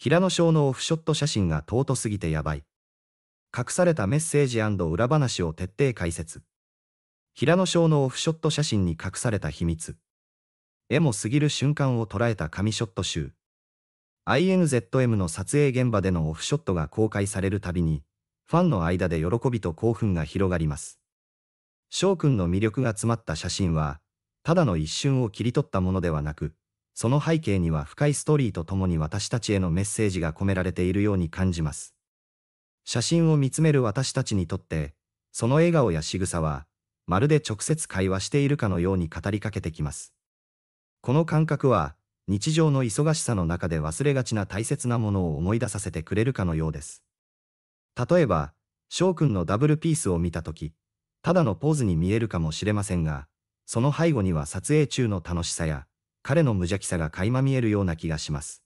平野翔のオフショット写真が尊すぎてやばい。隠されたメッセージ裏話を徹底解説。平野翔のオフショット写真に隠された秘密。絵も過ぎる瞬間を捉えた神ショット集。INZM の撮影現場でのオフショットが公開されるたびに、ファンの間で喜びと興奮が広がります。翔くんの魅力が詰まった写真は、ただの一瞬を切り取ったものではなく、その背景には深いストーリーとともに私たちへのメッセージが込められているように感じます。写真を見つめる私たちにとって、その笑顔や仕草は、まるで直接会話しているかのように語りかけてきます。この感覚は、日常の忙しさの中で忘れがちな大切なものを思い出させてくれるかのようです。例えば、翔くんのダブルピースを見たとき、ただのポーズに見えるかもしれませんが、その背後には撮影中の楽しさや、彼の無邪気さが垣間見えるような気がします。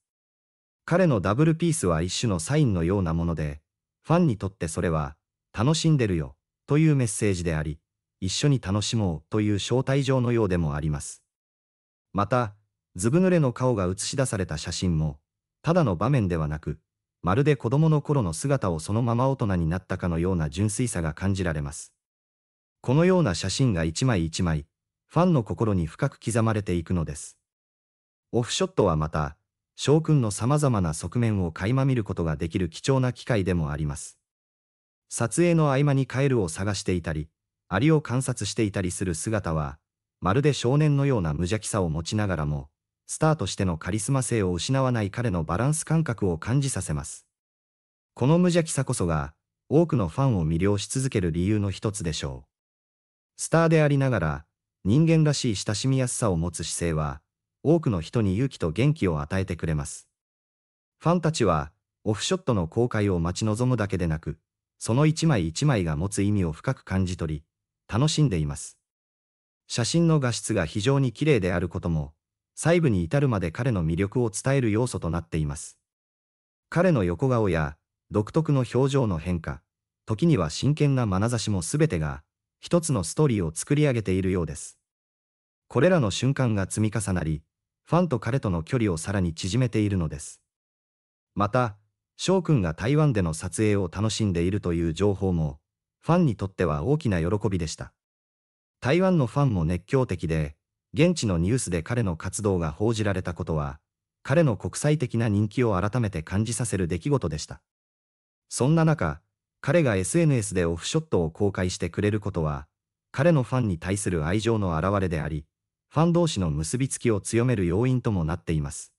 彼のダブルピースは一種のサインのようなもので、ファンにとってそれは、楽しんでるよ、というメッセージであり、一緒に楽しもうという招待状のようでもあります。また、ずぶ濡れの顔が映し出された写真も、ただの場面ではなく、まるで子供の頃の姿をそのまま大人になったかのような純粋さが感じられます。このような写真が一枚一枚、ファンの心に深く刻まれていくのです。オフショットはまた、翔くんの様々な側面を垣間見ることができる貴重な機会でもあります。撮影の合間にカエルを探していたり、アリを観察していたりする姿は、まるで少年のような無邪気さを持ちながらも、スターとしてのカリスマ性を失わない彼のバランス感覚を感じさせます。この無邪気さこそが、多くのファンを魅了し続ける理由の一つでしょう。スターでありながら、人間らしい親しみやすさを持つ姿勢は、多くの人に勇気と元気を与えてくれます。ファンたちは、オフショットの公開を待ち望むだけでなく、その一枚一枚が持つ意味を深く感じ取り、楽しんでいます。写真の画質が非常に綺麗であることも、細部に至るまで彼の魅力を伝える要素となっています。彼の横顔や、独特の表情の変化、時には真剣な眼差しも全てが、一つのストーリーを作り上げているようです。これらの瞬間が積み重なり、ファンと彼との距離をさらに縮めているのです。また、翔くんが台湾での撮影を楽しんでいるという情報も、ファンにとっては大きな喜びでした。台湾のファンも熱狂的で、現地のニュースで彼の活動が報じられたことは、彼の国際的な人気を改めて感じさせる出来事でした。そんな中、彼が SNS でオフショットを公開してくれることは、彼のファンに対する愛情の表れであり、ファン同士の結びつきを強める要因ともなっています。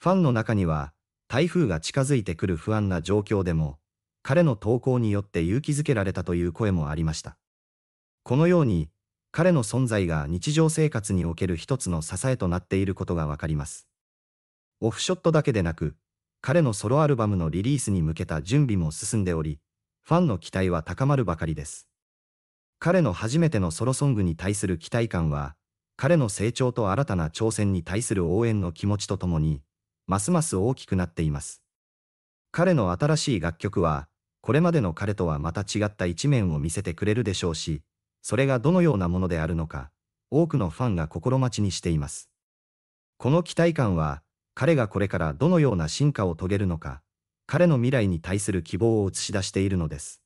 ファンの中には、台風が近づいてくる不安な状況でも、彼の投稿によって勇気づけられたという声もありました。このように、彼の存在が日常生活における一つの支えとなっていることがわかります。オフショットだけでなく、彼のソロアルバムのリリースに向けた準備も進んでおり、ファンの期待は高まるばかりです。彼の初めてのソロソングに対する期待感は、彼の成長と新たな挑戦に対する応援の気持ちとともに、ますます大きくなっています。彼の新しい楽曲は、これまでの彼とはまた違った一面を見せてくれるでしょうし、それがどのようなものであるのか、多くのファンが心待ちにしています。この期待感は、彼がこれからどのような進化を遂げるのか、彼の未来に対する希望を映し出しているのです。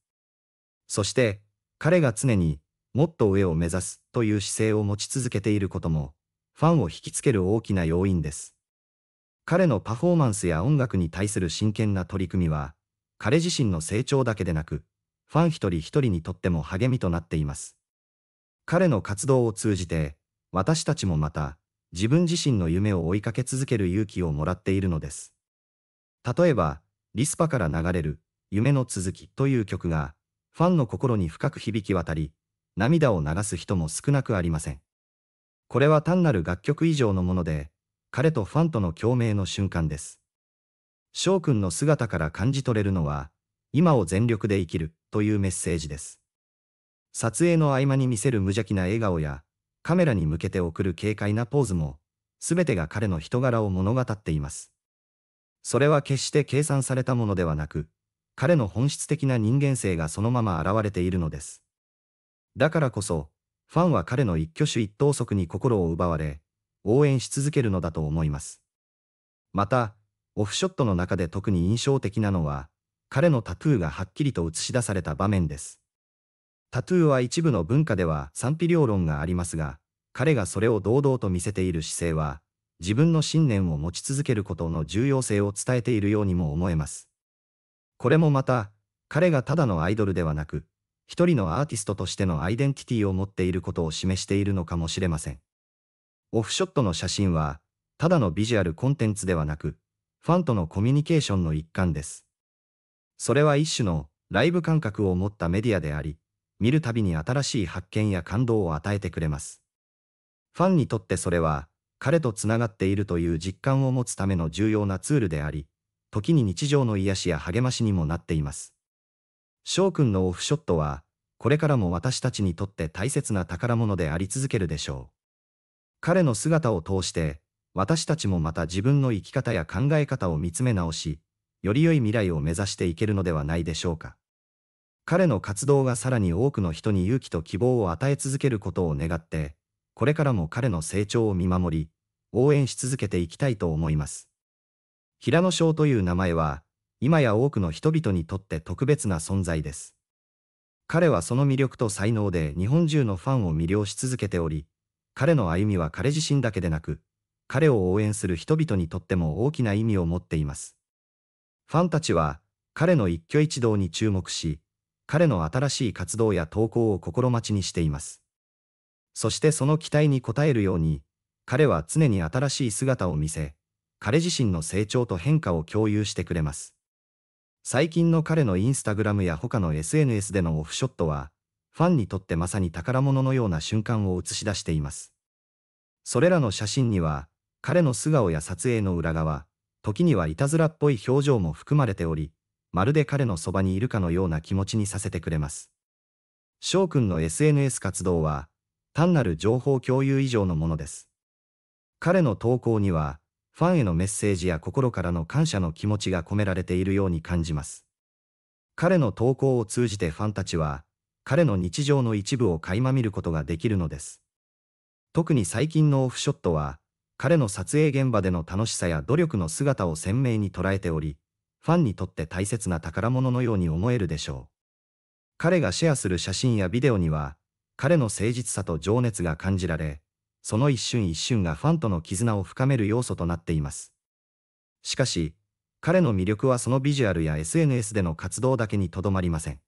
そして、彼が常にもっと上を目指すという姿勢を持ち続けていることも、ファンを引きつける大きな要因です。彼のパフォーマンスや音楽に対する真剣な取り組みは、彼自身の成長だけでなく、ファン一人一人にとっても励みとなっています。彼の活動を通じて、私たちもまた、自分自身の夢を追いかけ続ける勇気をもらっているのです。例えば、リスパから流れる、夢の続きという曲が、ファンの心に深く響き渡り、涙を流す人も少なくありません。これは単なる楽曲以上のもので、彼とファンとの共鳴の瞬間です。翔くんの姿から感じ取れるのは、今を全力で生きるというメッセージです。撮影の合間に見せる無邪気な笑顔や、カメラに向けて送る軽快なポーズも、すべてが彼の人柄を物語っています。それは決して計算されたものではなく、彼の本質的な人間性がそのまま現れているのです。だからこそ、ファンは彼の一挙手一投足に心を奪われ、応援し続けるのだと思います。また、オフショットの中で特に印象的なのは、彼のタトゥーがはっきりと映し出された場面です。タトゥーは一部の文化では賛否両論がありますが、彼がそれを堂々と見せている姿勢は、自分の信念を持ち続けることの重要性を伝えているようにも思えます。これもまた、彼がただのアイドルではなく、人のアーティストとしてのアイデンティティを持っていることを示しているのかもしれません。オフショットの写真は、ただのビジュアルコンテンツではなく、ファンとのコミュニケーションの一環です。それは一種のライブ感覚を持ったメディアであり、見るたびに新しい発見や感動を与えてくれます。ファンにとってそれは、彼とつながっているという実感を持つための重要なツールであり、時に日常の癒しや励ましにもなっています。翔くんのオフショットは、これからも私たちにとって大切な宝物であり続けるでしょう。彼の姿を通して、私たちもまた自分の生き方や考え方を見つめ直し、より良い未来を目指していけるのではないでしょうか。彼の活動がさらに多くの人に勇気と希望を与え続けることを願って、これからも彼の成長を見守り、応援し続けていきたいと思います。平野翔という名前は、今や多くの人々にとって特別な存在です。彼はその魅力と才能で日本中のファンを魅了し続けており、彼の歩みは彼自身だけでなく、彼を応援する人々にとっても大きな意味を持っています。ファンたちは、彼の一挙一動に注目し、彼の新しい活動や投稿を心待ちにしています。そしてその期待に応えるように、彼は常に新しい姿を見せ、彼自身の成長と変化を共有してくれます。最近の彼のインスタグラムや他の SNS でのオフショットは、ファンにとってまさに宝物のような瞬間を映し出しています。それらの写真には、彼の素顔や撮影の裏側、時にはいたずらっぽい表情も含まれており、まるで彼のそばにいるかのような気持ちにさせてくれます。翔くんの SNS 活動は、単なる情報共有以上のものです。彼の投稿には、ファンへのメッセージや心からの感謝の気持ちが込められているように感じます。彼の投稿を通じてファンたちは、彼の日常の一部を垣間見ることができるのです。特に最近のオフショットは、彼の撮影現場での楽しさや努力の姿を鮮明に捉えており、ファンにとって大切な宝物のように思えるでしょう。彼がシェアする写真やビデオには、彼の誠実さと情熱が感じられ、その一瞬一瞬がファンとの絆を深める要素となっています。しかし、彼の魅力はそのビジュアルや SNS での活動だけにとどまりません。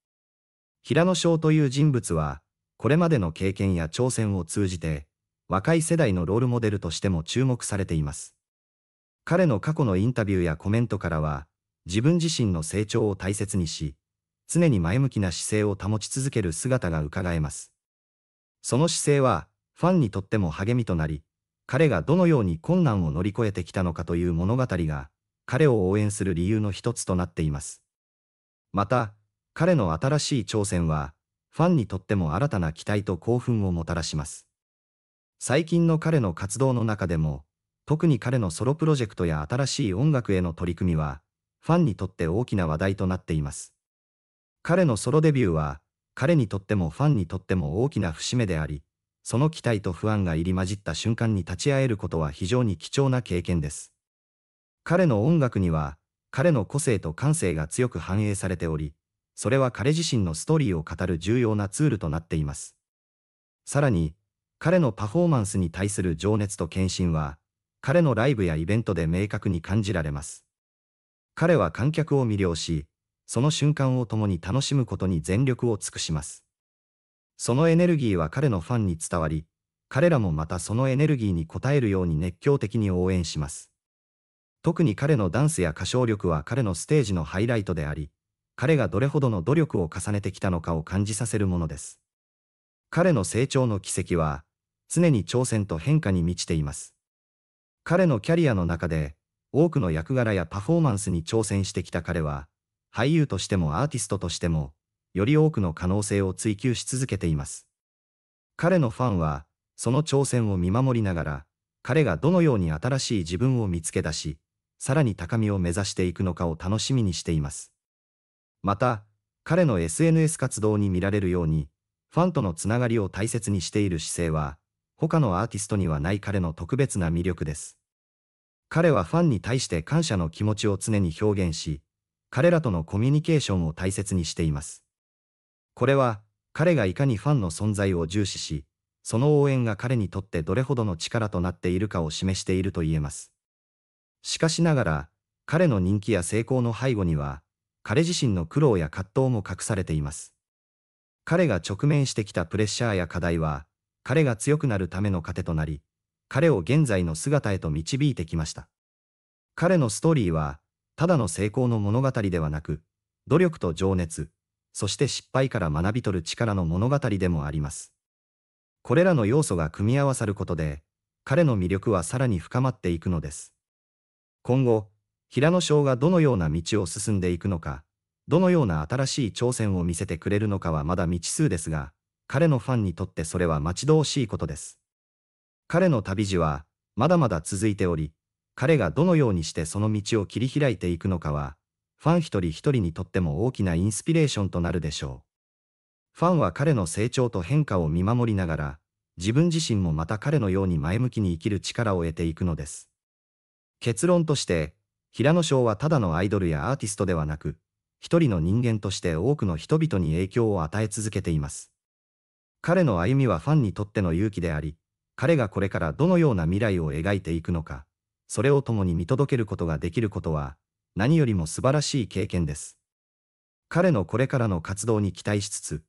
平野翔という人物は、これまでの経験や挑戦を通じて、若い世代のロールモデルとしても注目されています。彼の過去のインタビューやコメントからは、自分自身の成長を大切にし、常に前向きな姿勢を保ち続ける姿がうかがえます。その姿勢は、ファンにとっても励みとなり、彼がどのように困難を乗り越えてきたのかという物語が、彼を応援する理由の一つとなっています。また、彼の新しい挑戦は、ファンにとっても新たな期待と興奮をもたらします。最近の彼の活動の中でも、特に彼のソロプロジェクトや新しい音楽への取り組みは、ファンにとって大きな話題となっています。彼のソロデビューは、彼にとってもファンにとっても大きな節目であり、その期待と不安が入り混じった瞬間に立ち会えることは非常に貴重な経験です。彼の音楽には、彼の個性と感性が強く反映されており、それは彼自身のストーリーを語る重要なツールとなっています。さらに、彼のパフォーマンスに対する情熱と献身は、彼のライブやイベントで明確に感じられます。彼は観客を魅了し、その瞬間を共に楽しむことに全力を尽くします。そのエネルギーは彼のファンに伝わり、彼らもまたそのエネルギーに応えるように熱狂的に応援します。特に彼のダンスや歌唱力は彼のステージのハイライトであり、彼がどれほどの努力を重ねてきたのかを感じさせるものです。彼の成長の軌跡は、常に挑戦と変化に満ちています。彼のキャリアの中で、多くの役柄やパフォーマンスに挑戦してきた彼は、俳優としてもアーティストとしても、より多くの可能性を追求し続けています。彼のファンは、その挑戦を見守りながら、彼がどのように新しい自分を見つけ出し、さらに高みを目指していくのかを楽しみにしています。また、彼の SNS 活動に見られるように、ファンとのつながりを大切にしている姿勢は、他のアーティストにはない彼の特別な魅力です。彼はファンに対して感謝の気持ちを常に表現し、彼らとのコミュニケーションを大切にしています。これは彼がいかにファンの存在を重視し、その応援が彼にとってどれほどの力となっているかを示していると言えます。しかしながら、彼の人気や成功の背後には、彼自身の苦労や葛藤も隠されています。彼が直面してきたプレッシャーや課題は、彼が強くなるための糧となり、彼を現在の姿へと導いてきました。彼のストーリーは、ただの成功の物語ではなく、努力と情熱、そして失敗から学び取る力の物語でもあります。これらの要素が組み合わさることで、彼の魅力はさらに深まっていくのです。今後、平野翔がどのような道を進んでいくのか、どのような新しい挑戦を見せてくれるのかはまだ未知数ですが、彼のファンにとってそれは待ち遠しいことです。彼の旅路は、まだまだ続いており、彼がどのようにしてその道を切り開いていくのかは、ファン一人一人にとっても大きなインスピレーションとなるでしょう。ファンは彼の成長と変化を見守りながら、自分自身もまた彼のように前向きに生きる力を得ていくのです。結論として、平野翔はただのアイドルやアーティストではなく、一人の人間として多くの人々に影響を与え続けています。彼の歩みはファンにとっての勇気であり、彼がこれからどのような未来を描いていくのか、それを共に見届けることができることは、何よりも素晴らしい経験です。彼のこれからの活動に期待しつつ、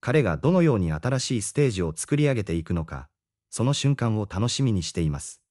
彼がどのように新しいステージを作り上げていくのか、その瞬間を楽しみにしています。